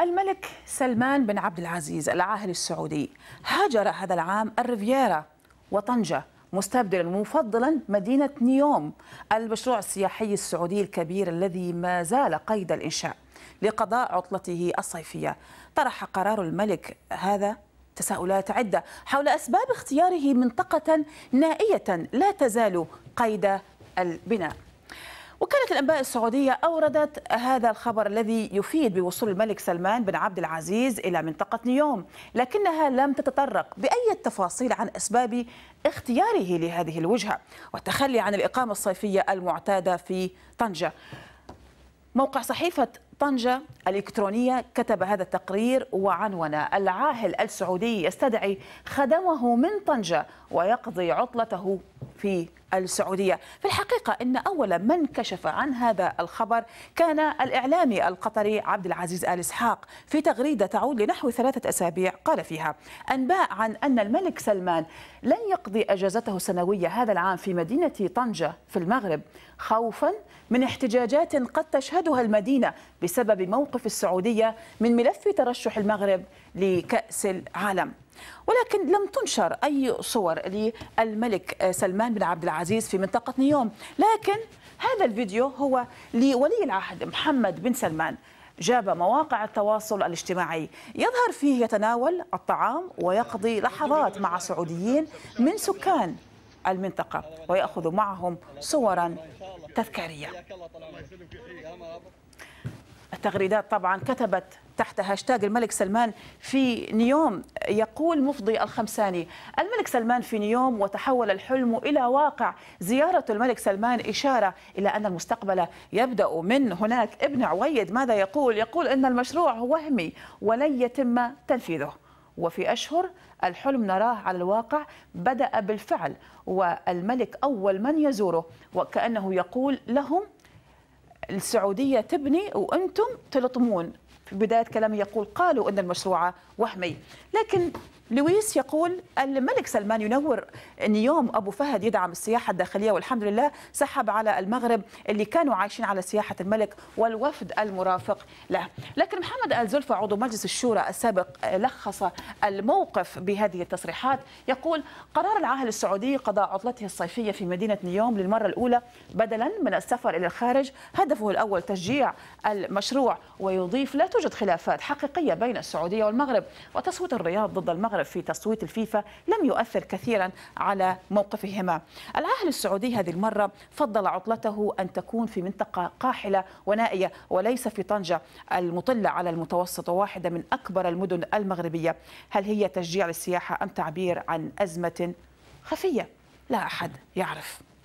الملك سلمان بن عبد العزيز العاهل السعودي هاجر هذا العام الريفيرا وطنجة مستبدلا ومفضلا مدينة نيوم المشروع السياحي السعودي الكبير الذي ما زال قيد الإنشاء لقضاء عطلته الصيفية طرح قرار الملك هذا تساؤلات عدة حول أسباب اختياره منطقة نائية لا تزال قيد البناء وكالة الأنباء السعودية أوردت هذا الخبر الذي يفيد بوصول الملك سلمان بن عبد العزيز إلى منطقة نيوم لكنها لم تتطرق بأي تفاصيل عن أسباب اختياره لهذه الوجهة والتخلي عن الإقامة الصيفية المعتادة في طنجة موقع صحيفة طنجة الإلكترونية كتب هذا التقرير وعنونا العاهل السعودي يستدعي خدمه من طنجة ويقضي عطلته في السعودية في الحقيقة أن أول من كشف عن هذا الخبر كان الإعلامي القطري عبد العزيز آل إسحاق في تغريدة تعود لنحو ثلاثة أسابيع قال فيها أنباء عن أن الملك سلمان لن يقضي أجازته السنوية هذا العام في مدينة طنجة في المغرب خوفا من احتجاجات قد تشهدها المدينة بسبب موقف السعودية من ملف ترشح المغرب لكأس العالم ولكن لم تنشر أي صور للملك سلمان بن عبد العزيز في منطقة نيوم لكن هذا الفيديو هو لولي العهد محمد بن سلمان جاب مواقع التواصل الاجتماعي يظهر فيه يتناول الطعام ويقضي لحظات مع سعوديين من سكان المنطقة ويأخذ معهم صورا تذكارية التغريدات طبعا كتبت تحت هاشتاج الملك سلمان في نيوم يقول مفضي الخمساني الملك سلمان في نيوم وتحول الحلم إلى واقع زيارة الملك سلمان إشارة إلى أن المستقبل يبدأ من هناك ابن عويد ماذا يقول؟ يقول أن المشروع وهمي ولن يتم تنفيذه وفي أشهر الحلم نراه على الواقع بدأ بالفعل والملك أول من يزوره وكأنه يقول لهم السعودية تبني وأنتم تلطمون في بداية كلامه يقول قالوا أن المشروع وهمي لكن لويس يقول الملك سلمان ينور نيوم أبو فهد يدعم السياحة الداخلية والحمد لله سحب على المغرب اللي كانوا عايشين على سياحة الملك والوفد المرافق له لكن محمد الزلفة عضو مجلس الشورى السابق لخص الموقف بهذه التصريحات يقول قرار العاهل السعودي قضاء عطلته الصيفية في مدينة نيوم للمرة الأولى بدلا من السفر إلى الخارج هدفه الأول تشجيع المشروع ويضيف لا توجد خلافات حقيقية بين السعودية والمغرب وتصويت الرياض ضد المغرب في تصويت الفيفا لم يؤثر كثيرا على موقفهما العاهل السعودي هذه المرة فضل عطلته أن تكون في منطقة قاحلة ونائية وليس في طنجة المطلة على المتوسط وواحدة من أكبر المدن المغربية هل هي تشجيع للسياحة أم تعبير عن أزمة خفية لا أحد يعرف